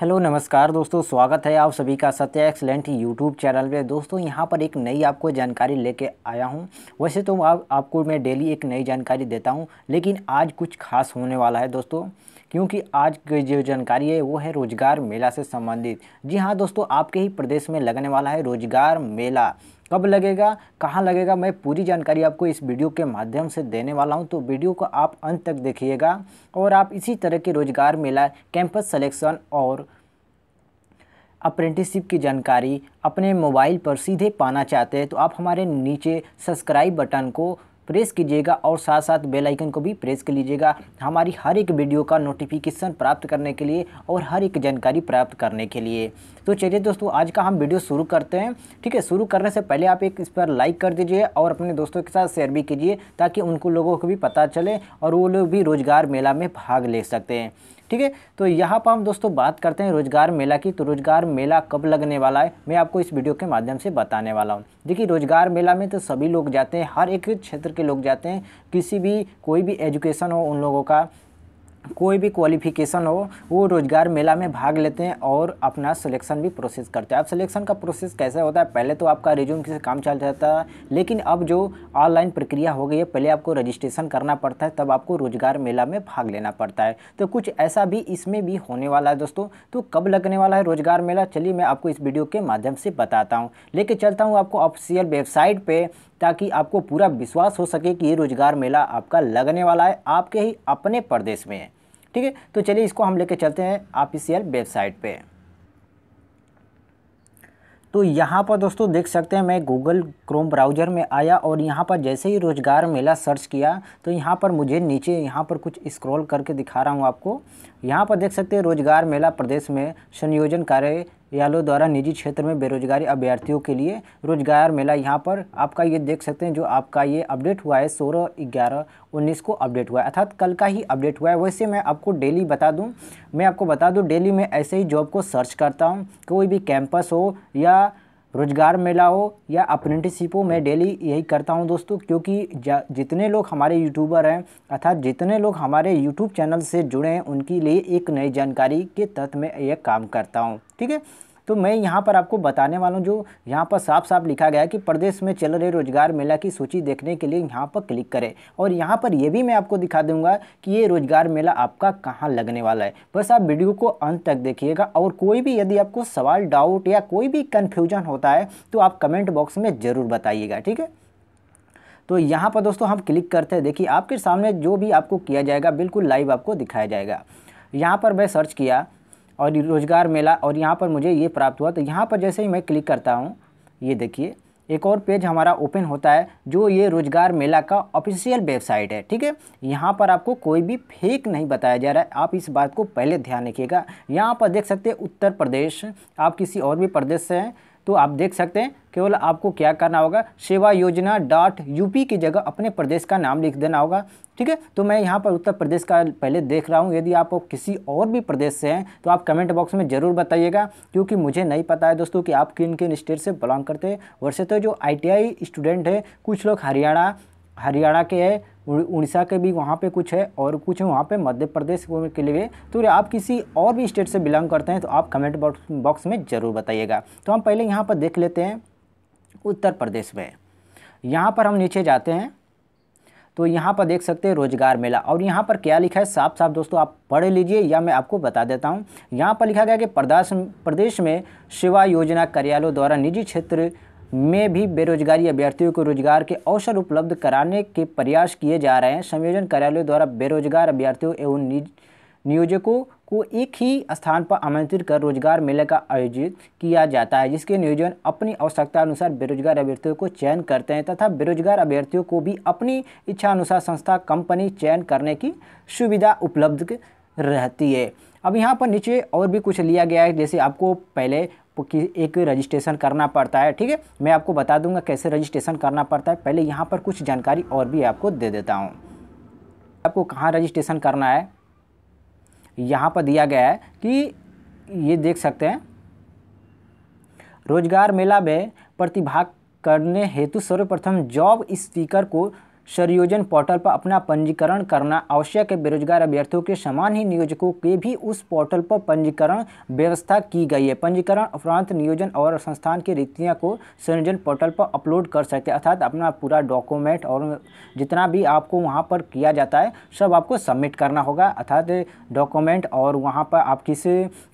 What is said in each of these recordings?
hello नमस्कार दोस्तों स्वागत है आप सभी का सत्य एक्सलेंट यूट्यूब चैनल पे दोस्तों यहाँ पर एक नई आपको जानकारी लेके आया हूँ वैसे तो आप, आपको मैं डेली एक नई जानकारी देता हूँ लेकिन आज कुछ खास होने वाला है दोस्तों क्योंकि आज की जो जानकारी है वो है रोजगार मेला से संबंधित जी हाँ दोस्तों आपके ही प्रदेश में लगने वाला है रोजगार मेला कब लगेगा कहाँ लगेगा मैं पूरी जानकारी आपको इस वीडियो के माध्यम से देने वाला हूँ तो वीडियो को आप अंत तक देखिएगा और आप इसी तरह के रोजगार मेला कैंपस सेलेक्शन और अप्रेंटिसशिप की जानकारी अपने मोबाइल पर सीधे पाना चाहते हैं तो आप हमारे नीचे सब्सक्राइब बटन को प्रेस कीजिएगा और साथ साथ बेल आइकन को भी प्रेस कर लीजिएगा हमारी हर एक वीडियो का नोटिफिकेशन प्राप्त करने के लिए और हर एक जानकारी प्राप्त करने के लिए तो चलिए दोस्तों आज का हम वीडियो शुरू करते हैं ठीक है शुरू करने से पहले आप एक इस पर लाइक कर दीजिए और अपने दोस्तों के साथ शेयर भी कीजिए ताकि उनको लोगों को भी पता चले और वो लोग भी रोज़गार मेला में भाग ले सकते हैं ठीक है तो यहाँ पर हम दोस्तों बात करते हैं रोजगार मेला की तो रोजगार मेला कब लगने वाला है मैं आपको इस वीडियो के माध्यम से बताने वाला हूँ देखिए रोजगार मेला में तो सभी लोग जाते हैं हर एक क्षेत्र के लोग जाते हैं किसी भी कोई भी एजुकेशन हो उन लोगों का कोई भी क्वालिफिकेशन हो वो रोज़गार मेला में भाग लेते हैं और अपना सिलेक्शन भी प्रोसेस करते हैं अब सिलेक्शन का प्रोसेस कैसे होता है पहले तो आपका रिज्यूम से काम चल जाता है लेकिन अब जो ऑनलाइन प्रक्रिया हो गई है पहले आपको रजिस्ट्रेशन करना पड़ता है तब आपको रोज़गार मेला में भाग लेना पड़ता है तो कुछ ऐसा भी इसमें भी होने वाला है दोस्तों तो कब लगने वाला है रोज़गार मेला चलिए मैं आपको इस वीडियो के माध्यम से बताता हूँ लेके चलता हूँ आपको ऑफिशियल वेबसाइट पर ताकि आपको पूरा विश्वास हो सके कि ये रोज़गार मेला आपका लगने वाला है आपके ही अपने प्रदेश में है ठीक है तो चलिए इसको हम लेके चलते हैं ऑफिशियल वेबसाइट पर तो यहाँ पर दोस्तों देख सकते हैं मैं गूगल क्रोम ब्राउज़र में आया और यहाँ पर जैसे ही रोज़गार मेला सर्च किया तो यहाँ पर मुझे नीचे यहाँ पर कुछ स्क्रॉल करके दिखा रहा हूँ आपको यहाँ पर देख सकते हैं रोज़गार मेला प्रदेश में संयोजन कार्य यालो द्वारा निजी क्षेत्र में बेरोजगारी अभ्यर्थियों के लिए रोजगार मेला यहाँ पर आपका ये देख सकते हैं जो आपका ये अपडेट हुआ है सोलह ग्यारह उन्नीस को अपडेट हुआ है अर्थात कल का ही अपडेट हुआ है वैसे मैं आपको डेली बता दूँ मैं आपको बता दूँ डेली मैं ऐसे ही जॉब को सर्च करता हूँ कोई भी कैंपस हो या रोज़गार मेला हो या हो में डेली यही करता हूँ दोस्तों क्योंकि जितने लोग हमारे यूट्यूबर हैं अर्थात जितने लोग हमारे यूट्यूब चैनल से जुड़े हैं उनके लिए एक नई जानकारी के तहत में यह काम करता हूँ ठीक है तो मैं यहाँ पर आपको बताने वाला हूँ जो यहाँ पर साफ साफ लिखा गया है कि प्रदेश में चल रहे रोजगार मेला की सूची देखने के लिए यहाँ पर क्लिक करें और यहाँ पर यह भी मैं आपको दिखा दूंगा कि ये रोजगार मेला आपका कहाँ लगने वाला है बस आप वीडियो को अंत तक देखिएगा और कोई भी यदि आपको सवाल डाउट या कोई भी कन्फ्यूजन होता है तो आप कमेंट बॉक्स में ज़रूर बताइएगा ठीक है तो यहाँ पर दोस्तों हम क्लिक करते हैं देखिए आपके सामने जो भी आपको किया जाएगा बिल्कुल लाइव आपको दिखाया जाएगा यहाँ पर मैं सर्च किया और रोज़गार मेला और यहाँ पर मुझे ये प्राप्त हुआ तो यहाँ पर जैसे ही मैं क्लिक करता हूँ ये देखिए एक और पेज हमारा ओपन होता है जो ये रोज़गार मेला का ऑफिशियल वेबसाइट है ठीक है यहाँ पर आपको कोई भी फेक नहीं बताया जा रहा है आप इस बात को पहले ध्यान रखिएगा यहाँ पर देख सकते हैं उत्तर प्रदेश आप किसी और भी प्रदेश से हैं तो आप देख सकते हैं केवल आपको क्या करना होगा सेवा योजना डॉट यूपी की जगह अपने प्रदेश का नाम लिख देना होगा ठीक है तो मैं यहाँ पर उत्तर प्रदेश का पहले देख रहा हूँ यदि आप किसी और भी प्रदेश से हैं तो आप कमेंट बॉक्स में ज़रूर बताइएगा क्योंकि मुझे नहीं पता है दोस्तों कि आप किन किन स्टेट से बिलोंग करते हैं वैसे तो जो आई स्टूडेंट है कुछ लोग हरियाणा हरियाणा के है उड़ीसा के भी वहाँ पे कुछ है और कुछ है वहाँ पे मध्य प्रदेश के लिए तो आप किसी और भी स्टेट से बिलोंग करते हैं तो आप कमेंट बॉक्स बॉक्स में ज़रूर बताइएगा तो हम पहले यहाँ पर देख लेते हैं उत्तर प्रदेश में यहाँ पर हम नीचे जाते हैं तो यहाँ पर देख सकते हैं रोजगार मेला और यहाँ पर क्या लिखा है साफ साफ दोस्तों आप पढ़ लीजिए या मैं आपको बता देता हूँ यहाँ पर लिखा गया कि प्रदेश प्रदेश में सेवा योजना कार्यालयों द्वारा निजी क्षेत्र में भी बेरोजगारी अभ्यर्थियों को रोजगार के अवसर उपलब्ध कराने के प्रयास किए जा रहे हैं संयोजन कार्यालय द्वारा बेरोजगार अभ्यर्थियों एवं नियोजकों को एक ही स्थान पर आमंत्रित कर रोजगार मेले का आयोजित किया जाता है जिसके नियोजन अपनी आवश्यकता अनुसार बेरोजगार अभ्यर्थियों को चयन करते हैं तथा बेरोजगार अभ्यर्थियों को भी अपनी इच्छा अनुसार संस्था कंपनी चयन करने की सुविधा उपलब्ध रहती है अब यहाँ पर नीचे और भी कुछ लिया गया है जैसे आपको पहले कि एक रजिस्ट्रेशन करना पड़ता है ठीक है मैं आपको बता दूंगा कैसे रजिस्ट्रेशन करना पड़ता है पहले यहाँ पर कुछ जानकारी और भी आपको दे देता हूँ आपको कहाँ रजिस्ट्रेशन करना है यहाँ पर दिया गया है कि ये देख सकते हैं रोजगार मेला में प्रतिभाग करने हेतु सर्वप्रथम जॉब स्पीकर को सरयोजन पोर्टल पर अपना पंजीकरण करना आवश्यक है बेरोजगार अभ्यर्थियों के समान ही नियोजकों के भी उस पोर्टल पर पंजीकरण व्यवस्था की गई है पंजीकरण उपरांत नियोजन और संस्थान की रीतियाँ को संयोजन पोर्टल पर अपलोड कर सकते हैं अर्थात अपना पूरा डॉक्यूमेंट और जितना भी आपको वहाँ पर किया जाता है सब आपको सबमिट करना होगा अर्थात डॉक्यूमेंट और वहाँ पर आप किस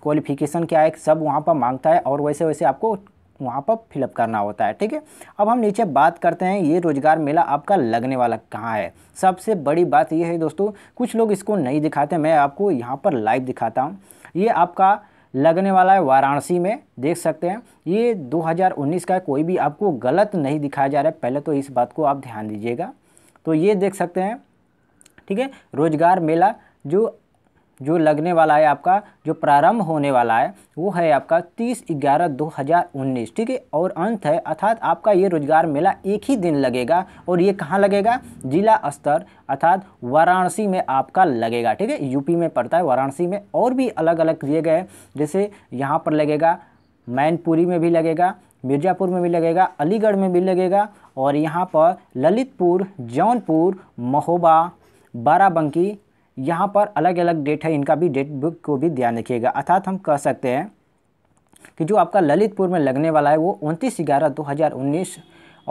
क्वालिफिकेशन क्या है सब वहाँ पर मांगता है और वैसे वैसे आपको वहाँ पर फिलअप करना होता है ठीक है अब हम नीचे बात करते हैं ये रोज़गार मेला आपका लगने वाला कहाँ है सबसे बड़ी बात ये है दोस्तों कुछ लोग इसको नहीं दिखाते मैं आपको यहाँ पर लाइव दिखाता हूँ ये आपका लगने वाला है वाराणसी में देख सकते हैं ये 2019 का कोई भी आपको गलत नहीं दिखाया जा रहा है पहले तो इस बात को आप ध्यान दीजिएगा तो ये देख सकते हैं ठीक है रोज़गार मेला जो जो लगने वाला है आपका जो प्रारंभ होने वाला है वो है आपका तीस ग्यारह दो हज़ार उन्नीस ठीक है और अंत है अर्थात आपका ये रोजगार मेला एक ही दिन लगेगा और ये कहाँ लगेगा जिला स्तर अर्थात वाराणसी में आपका लगेगा ठीक है यूपी में पड़ता है वाराणसी में और भी अलग अलग दिए गए जैसे यहाँ पर लगेगा मैनपुरी में भी लगेगा मिर्ज़ापुर में भी लगेगा अलीगढ़ में भी लगेगा और यहाँ पर ललितपुर जौनपुर महोबा बाराबंकी यहाँ पर अलग अलग डेट है इनका भी डेट बुक को भी ध्यान रखिएगा अर्थात हम कह सकते हैं कि जो आपका ललितपुर में लगने वाला है वो उनतीस ग्यारह दो हज़ार उन्नीस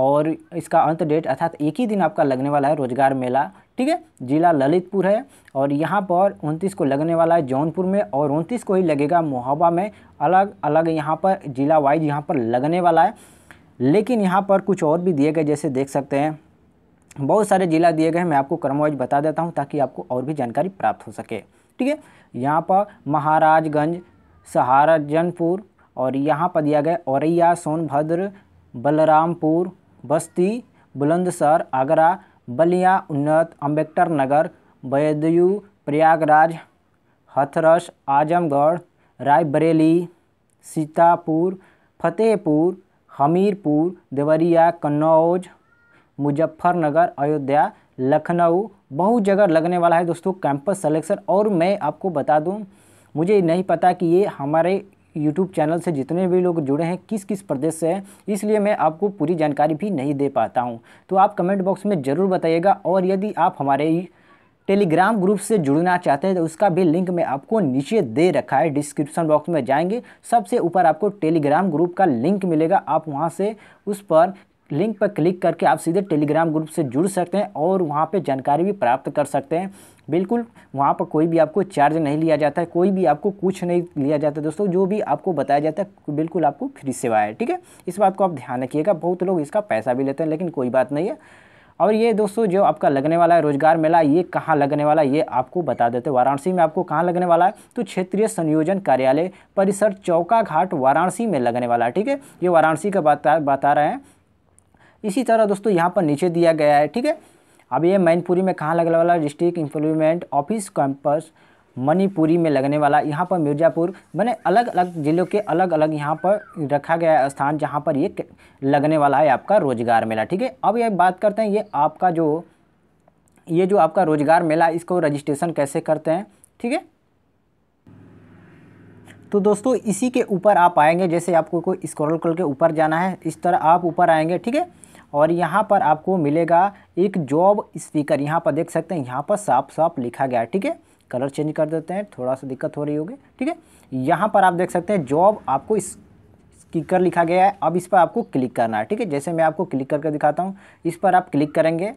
और इसका अंत डेट अर्थात एक ही दिन आपका लगने वाला है रोजगार मेला ठीक है जिला ललितपुर है और यहाँ पर उनतीस को लगने वाला है जौनपुर में और उनतीस को ही लगेगा मोहब्बा में अलग अलग यहाँ पर जिला वाइज यहाँ पर लगने वाला है लेकिन यहाँ पर कुछ और भी दिए गए जैसे देख सकते हैं बहुत सारे ज़िला दिए गए हैं मैं आपको क्रमवाइज बता देता हूँ ताकि आपको और भी जानकारी प्राप्त हो सके ठीक है यहाँ पर महाराजगंज सहारजनपुर और यहाँ पर दिया गया औरैया सोनभद्र बलरामपुर बस्ती बुलंदसर आगरा बलिया उन्नत अम्बेडकर नगर बैदयू प्रयागराज हथरस आजमगढ़ रायबरेली सीतापुर फतेहपुर हमीरपुर देवरिया कन्नौज मुजफ्फरनगर अयोध्या लखनऊ बहुत जगह लगने वाला है दोस्तों कैंपस सलेक्शन और मैं आपको बता दूं मुझे नहीं पता कि ये हमारे यूट्यूब चैनल से जितने भी लोग जुड़े हैं किस किस प्रदेश से हैं इसलिए मैं आपको पूरी जानकारी भी नहीं दे पाता हूं तो आप कमेंट बॉक्स में ज़रूर बताइएगा और यदि आप हमारे टेलीग्राम ग्रुप से जुड़ना चाहते हैं तो उसका भी लिंक मैं आपको नीचे दे रखा है डिस्क्रिप्शन बॉक्स में जाएंगे सबसे ऊपर आपको टेलीग्राम ग्रुप का लिंक मिलेगा आप वहां से उस पर लिंक पर क्लिक करके आप सीधे टेलीग्राम ग्रुप से जुड़ सकते हैं और वहाँ पर जानकारी भी प्राप्त कर सकते हैं बिल्कुल वहाँ पर कोई भी आपको चार्ज नहीं लिया जाता है कोई भी आपको कुछ नहीं लिया जाता दोस्तों जो भी आपको बताया जाता है बिल्कुल आपको फ्री सेवा है ठीक है इस बात को आप ध्यान रखिएगा बहुत लोग इसका पैसा भी लेते हैं लेकिन कोई बात नहीं है और ये दोस्तों जो आपका लगने वाला है रोजगार मेला ये कहाँ लगने वाला है ये आपको बता देते हैं वाराणसी में आपको कहाँ लगने वाला है तो क्षेत्रीय संयोजन कार्यालय परिसर चौका घाट वाराणसी में लगने वाला है ठीक है ये वाराणसी का बता बता रहे हैं इसी तरह दोस्तों यहाँ पर नीचे दिया गया है ठीक है अब ये मैनपुरी में कहाँ लगने वाला district implement office campus Manipuri में लगने वाला यहाँ पर मिर्ज़ापुर मैंने अलग अलग ज़िलों के अलग अलग यहाँ पर रखा गया है स्थान जहाँ पर ये लगने वाला है आपका रोजगार मेला ठीक है अब ये बात करते हैं ये आपका जो ये जो आपका रोजगार मेला इसको रजिस्ट्रेशन कैसे करते हैं ठीक है तो दोस्तों इसी के ऊपर आप आएंगे जैसे आपको कोई स्क्रॉल करके ऊपर जाना है इस तरह आप ऊपर आएंगे ठीक है और यहाँ पर आपको मिलेगा एक जॉब स्पीकर यहाँ पर देख सकते हैं यहाँ पर साफ साफ लिखा गया है ठीक है कलर चेंज कर देते हैं थोड़ा सा दिक्कत हो रही होगी ठीक है यहाँ पर आप देख सकते हैं जॉब आपको इस स्पीकर लिखा गया है अब इस पर आपको क्लिक करना है ठीक है जैसे मैं आपको क्लिक करके दिखाता हूँ इस पर आप क्लिक करेंगे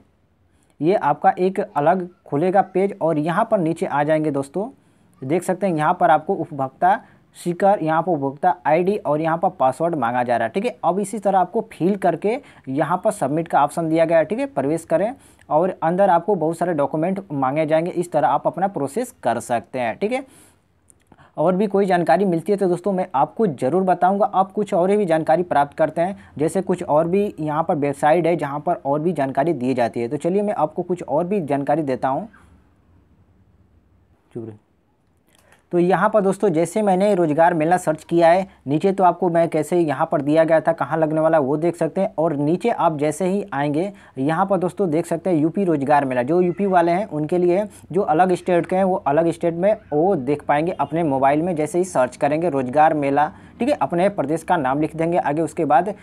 ये आपका एक अलग खुलेगा पेज और यहाँ पर नीचे आ जाएंगे दोस्तों देख सकते हैं यहाँ पर आपको उपभोक्ता सीकर यहाँ पर उपभोक्ता आईडी और यहाँ पर पासवर्ड मांगा जा रहा है ठीक है अब इसी तरह आपको फिल करके यहाँ पर सबमिट का ऑप्शन दिया गया है ठीक है प्रवेश करें और अंदर आपको बहुत सारे डॉक्यूमेंट मांगे जाएंगे इस तरह आप अपना प्रोसेस कर सकते हैं ठीक है और भी कोई जानकारी मिलती है तो दोस्तों मैं आपको ज़रूर बताऊंगा आप कुछ और भी जानकारी प्राप्त करते हैं जैसे कुछ और भी यहाँ पर वेबसाइट है जहाँ पर और भी जानकारी दी जाती है तो चलिए मैं आपको कुछ और भी जानकारी देता हूँ चूरे तो यहाँ पर दोस्तों जैसे मैंने रोज़गार मेला सर्च किया है नीचे तो आपको मैं कैसे यहाँ पर दिया गया था कहाँ लगने वाला वो देख सकते हैं और नीचे आप जैसे ही आएंगे यहाँ पर दोस्तों देख सकते हैं यूपी रोज़गार मेला जो यूपी वाले हैं उनके लिए जो अलग स्टेट के हैं वो अलग स्टेट में वो देख पाएंगे अपने मोबाइल में जैसे ही सर्च करेंगे रोज़गार मेला ठीक है अपने प्रदेश का नाम लिख देंगे आगे उसके बाद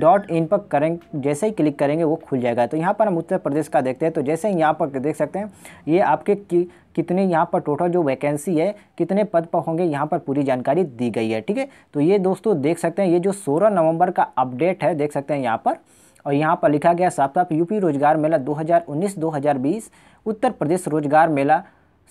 डॉट इन पर करें जैसे ही क्लिक करेंगे वो खुल जाएगा तो यहाँ पर हम उत्तर प्रदेश का देखते हैं तो जैसे ही यहाँ पर देख सकते हैं ये आपके कि, कितने यहाँ पर टोटल जो वैकेंसी है कितने पद पर होंगे यहाँ पर पूरी जानकारी दी गई है ठीक है तो ये दोस्तों देख सकते हैं ये जो सोलह नवम्बर का अपडेट है देख सकते हैं यहाँ पर और यहाँ पर लिखा गया साफ साफ यूपी रोजगार मेला दो हज़ार उत्तर प्रदेश रोजगार मेला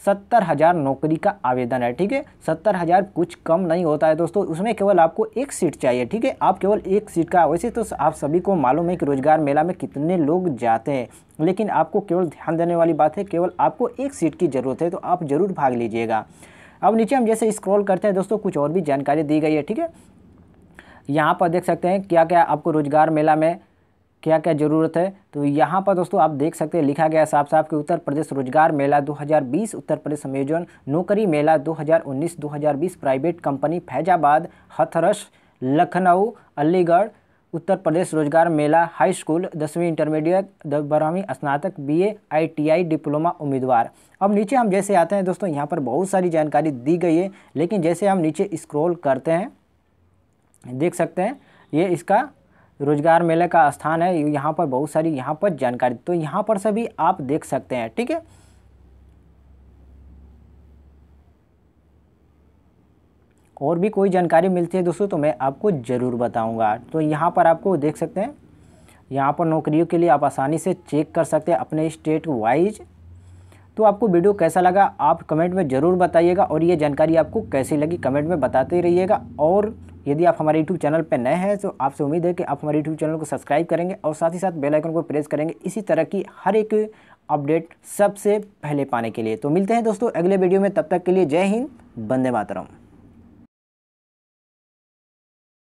सत्तर हज़ार नौकरी का आवेदन है ठीक है सत्तर हज़ार कुछ कम नहीं होता है दोस्तों उसमें केवल आपको एक सीट चाहिए ठीक है आप केवल एक सीट का वैसे तो आप सभी को मालूम है कि रोज़गार मेला में कितने लोग जाते हैं लेकिन आपको केवल ध्यान देने वाली बात है केवल आपको एक सीट की ज़रूरत है तो आप ज़रूर भाग लीजिएगा अब नीचे हम जैसे स्क्रॉल करते हैं दोस्तों कुछ और भी जानकारी दी गई है ठीक है यहाँ पर देख सकते हैं क्या क्या आपको रोज़गार मेला में क्या क्या ज़रूरत है तो यहाँ पर दोस्तों आप देख सकते हैं लिखा गया साफ साफ कि उत्तर प्रदेश रोजगार मेला 2020 उत्तर प्रदेश संयोजन नौकरी मेला 2019-2020 प्राइवेट कंपनी फैजाबाद हथरस लखनऊ अलीगढ़ उत्तर प्रदेश रोजगार मेला हाई स्कूल दसवीं इंटरमीडिएट बारहवीं स्नातक बीए आईटीआई डिप्लोमा उम्मीदवार अब नीचे हम जैसे आते हैं दोस्तों यहाँ पर बहुत सारी जानकारी दी गई है लेकिन जैसे हम नीचे स्क्रॉल करते हैं देख सकते हैं ये इसका रोजगार मेले का स्थान है यहाँ पर बहुत सारी यहाँ पर जानकारी तो यहाँ पर सभी आप देख सकते हैं ठीक है और भी कोई जानकारी मिलती है दोस्तों तो मैं आपको ज़रूर बताऊंगा तो यहाँ पर आपको देख सकते हैं यहाँ पर नौकरियों के लिए आप आसानी से चेक कर सकते हैं अपने स्टेट वाइज तो आपको वीडियो कैसा लगा आप कमेंट में ज़रूर बताइएगा और ये जानकारी आपको कैसी लगी कमेंट में बताते रहिएगा और यदि आप हमारे यूट्यूब चैनल पर नए हैं तो आपसे उम्मीद है कि आप हमारे यूट्यूब चैनल को सब्सक्राइब करेंगे और साथ ही साथ बेल आइकन को प्रेस करेंगे इसी तरह की हर एक अपडेट सबसे पहले पाने के लिए तो मिलते हैं दोस्तों अगले वीडियो में तब तक के लिए जय हिंद बंदे मातरम